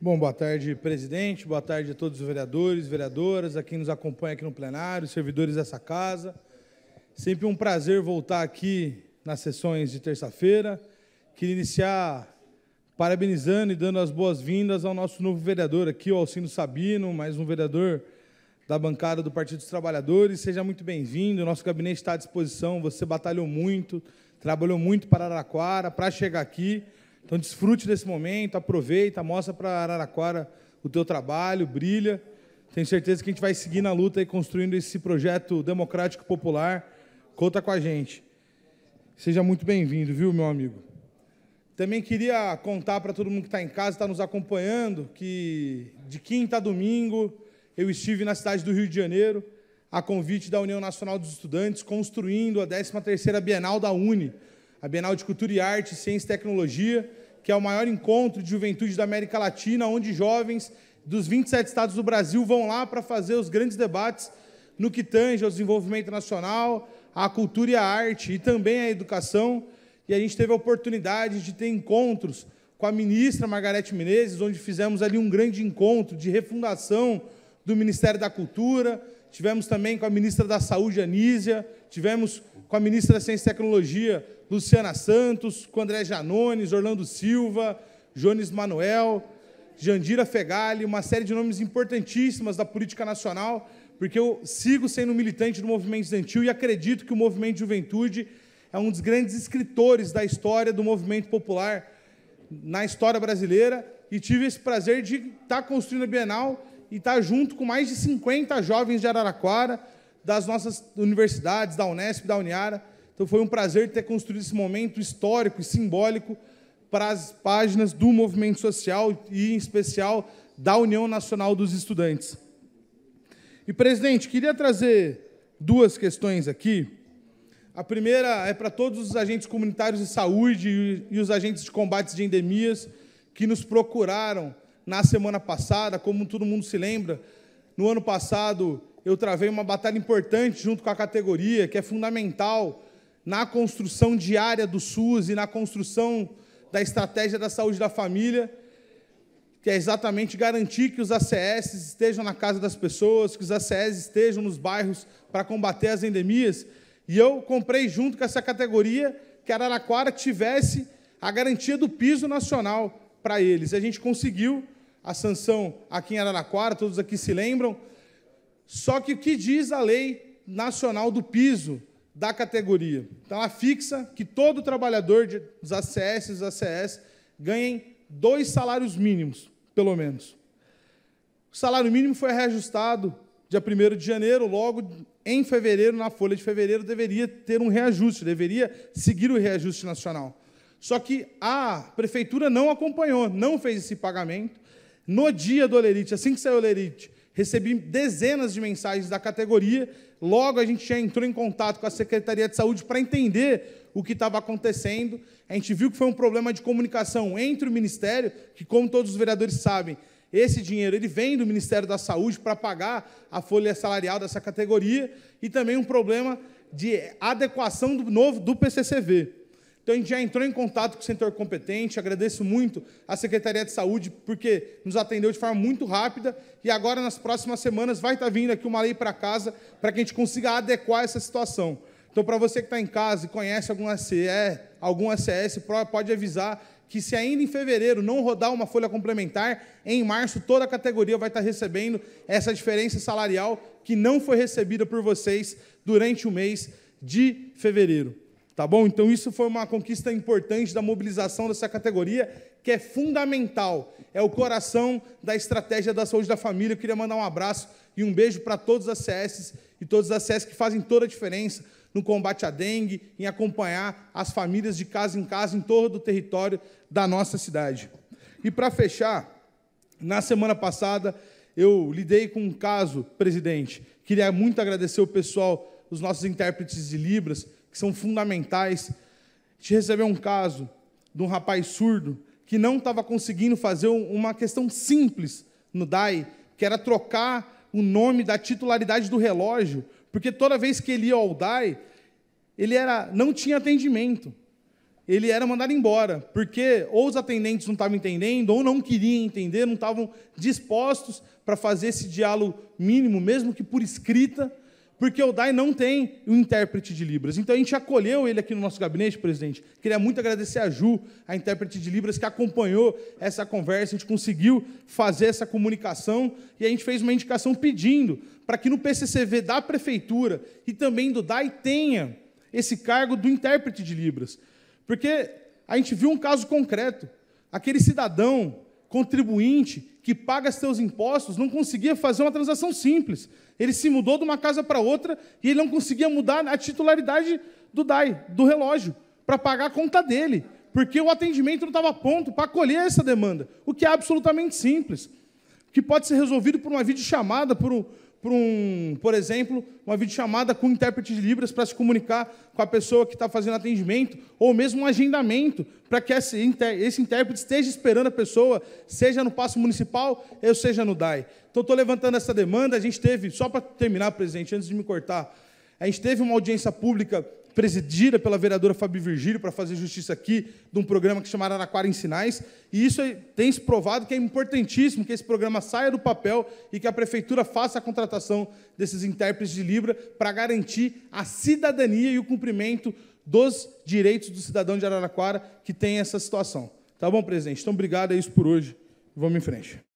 Bom, boa tarde, presidente, boa tarde a todos os vereadores, vereadoras, a quem nos acompanha aqui no plenário, servidores dessa casa. Sempre um prazer voltar aqui nas sessões de terça-feira. Queria iniciar parabenizando e dando as boas-vindas ao nosso novo vereador aqui, o Alcino Sabino, mais um vereador da bancada do Partido dos Trabalhadores. Seja muito bem-vindo, nosso gabinete está à disposição, você batalhou muito, trabalhou muito para Araraquara, para chegar aqui. Então desfrute desse momento, aproveita, mostra para Araraquara o teu trabalho, brilha. Tenho certeza que a gente vai seguir na luta e construindo esse projeto democrático popular. Conta com a gente. Seja muito bem-vindo, viu, meu amigo? Também queria contar para todo mundo que está em casa, está nos acompanhando, que de quinta a domingo eu estive na cidade do Rio de Janeiro, a convite da União Nacional dos Estudantes, construindo a 13ª Bienal da UNE, a Bienal de Cultura e Arte, Ciência e Tecnologia, que é o maior encontro de juventude da América Latina, onde jovens dos 27 estados do Brasil vão lá para fazer os grandes debates no que tange ao desenvolvimento nacional, à cultura e à arte, e também à educação. E a gente teve a oportunidade de ter encontros com a ministra Margarete Menezes, onde fizemos ali um grande encontro de refundação do Ministério da Cultura, tivemos também com a ministra da Saúde, Anísia, tivemos com a ministra da Ciência e Tecnologia, Luciana Santos, com André Janones, Orlando Silva, Jones Manuel, Jandira Fegali, uma série de nomes importantíssimas da política nacional, porque eu sigo sendo militante do movimento estudantil e acredito que o movimento de juventude é um dos grandes escritores da história do movimento popular na história brasileira e tive esse prazer de estar construindo a Bienal e está junto com mais de 50 jovens de Araraquara, das nossas universidades, da Unesp, da Uniara. Então foi um prazer ter construído esse momento histórico e simbólico para as páginas do movimento social e, em especial, da União Nacional dos Estudantes. E, presidente, queria trazer duas questões aqui. A primeira é para todos os agentes comunitários de saúde e os agentes de combate de endemias que nos procuraram na semana passada, como todo mundo se lembra, no ano passado eu travei uma batalha importante junto com a categoria, que é fundamental na construção diária do SUS e na construção da estratégia da saúde da família, que é exatamente garantir que os ACS estejam na casa das pessoas, que os ACS estejam nos bairros para combater as endemias. E eu comprei junto com essa categoria que Araraquara tivesse a garantia do piso nacional para eles. E a gente conseguiu, a sanção aqui em Araraquara, todos aqui se lembram. Só que o que diz a lei nacional do piso da categoria? Então, ela fixa que todo trabalhador de, dos ACS e dos ACS ganhem dois salários mínimos, pelo menos. O salário mínimo foi reajustado dia 1 de janeiro, logo em fevereiro, na folha de fevereiro, deveria ter um reajuste, deveria seguir o reajuste nacional. Só que a prefeitura não acompanhou, não fez esse pagamento, no dia do Olerite, assim que saiu o Olerite, recebi dezenas de mensagens da categoria. Logo a gente já entrou em contato com a Secretaria de Saúde para entender o que estava acontecendo. A gente viu que foi um problema de comunicação entre o Ministério, que, como todos os vereadores sabem, esse dinheiro ele vem do Ministério da Saúde para pagar a folha salarial dessa categoria, e também um problema de adequação do novo do PCCV. Então a gente já entrou em contato com o setor competente, agradeço muito à Secretaria de Saúde, porque nos atendeu de forma muito rápida, e agora nas próximas semanas vai estar vindo aqui uma lei para casa para que a gente consiga adequar essa situação. Então, para você que está em casa e conhece algum SE, algum SES, pode avisar que se ainda em fevereiro não rodar uma folha complementar, em março toda a categoria vai estar recebendo essa diferença salarial que não foi recebida por vocês durante o mês de fevereiro. Tá bom? Então, isso foi uma conquista importante da mobilização dessa categoria, que é fundamental. É o coração da estratégia da saúde da família. Eu queria mandar um abraço e um beijo para todos as CS e todas as CS que fazem toda a diferença no combate à dengue, em acompanhar as famílias de casa em casa em todo o território da nossa cidade. E para fechar, na semana passada eu lidei com um caso, presidente. Queria muito agradecer o pessoal, os nossos intérpretes de Libras, que são fundamentais. A gente recebeu um caso de um rapaz surdo que não estava conseguindo fazer uma questão simples no DAI, que era trocar o nome da titularidade do relógio, porque toda vez que ele ia ao DAI, ele era, não tinha atendimento. Ele era mandado embora, porque ou os atendentes não estavam entendendo, ou não queriam entender, não estavam dispostos para fazer esse diálogo mínimo, mesmo que por escrita, porque o DAI não tem um intérprete de Libras. Então a gente acolheu ele aqui no nosso gabinete, presidente. Queria muito agradecer a Ju, a intérprete de Libras, que acompanhou essa conversa. A gente conseguiu fazer essa comunicação e a gente fez uma indicação pedindo para que no PCCV da prefeitura e também do DAI tenha esse cargo do intérprete de Libras. Porque a gente viu um caso concreto. Aquele cidadão contribuinte que paga seus impostos não conseguia fazer uma transação simples. Ele se mudou de uma casa para outra e ele não conseguia mudar a titularidade do DAI, do relógio, para pagar a conta dele, porque o atendimento não estava pronto para acolher essa demanda, o que é absolutamente simples, que pode ser resolvido por uma videochamada, por, um, para um, por exemplo, uma videochamada com um intérprete de Libras para se comunicar com a pessoa que está fazendo atendimento, ou mesmo um agendamento para que esse, esse intérprete esteja esperando a pessoa, seja no passo municipal ou seja no DAI. Então, estou levantando essa demanda. A gente teve, só para terminar, presidente, antes de me cortar, a gente teve uma audiência pública presidida pela vereadora Fabi Virgílio para fazer justiça aqui, de um programa que chamara Araquara em Sinais, e isso tem se provado que é importantíssimo que esse programa saia do papel e que a prefeitura faça a contratação desses intérpretes de Libra para garantir a cidadania e o cumprimento dos direitos do cidadão de Araraquara que tem essa situação. Tá bom, presidente? Então, obrigado, é isso por hoje. Vamos em frente.